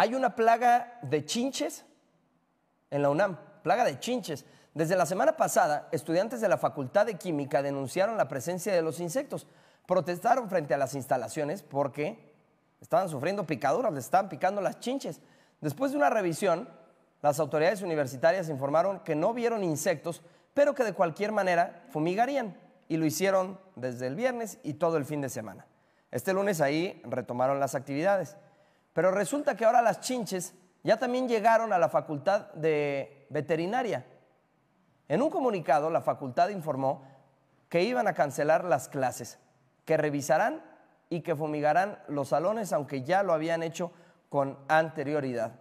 Hay una plaga de chinches en la UNAM, plaga de chinches. Desde la semana pasada, estudiantes de la Facultad de Química denunciaron la presencia de los insectos. Protestaron frente a las instalaciones porque estaban sufriendo picaduras, les estaban picando las chinches. Después de una revisión, las autoridades universitarias informaron que no vieron insectos, pero que de cualquier manera fumigarían. Y lo hicieron desde el viernes y todo el fin de semana. Este lunes ahí retomaron las actividades. Pero resulta que ahora las chinches ya también llegaron a la facultad de veterinaria. En un comunicado, la facultad informó que iban a cancelar las clases, que revisarán y que fumigarán los salones, aunque ya lo habían hecho con anterioridad.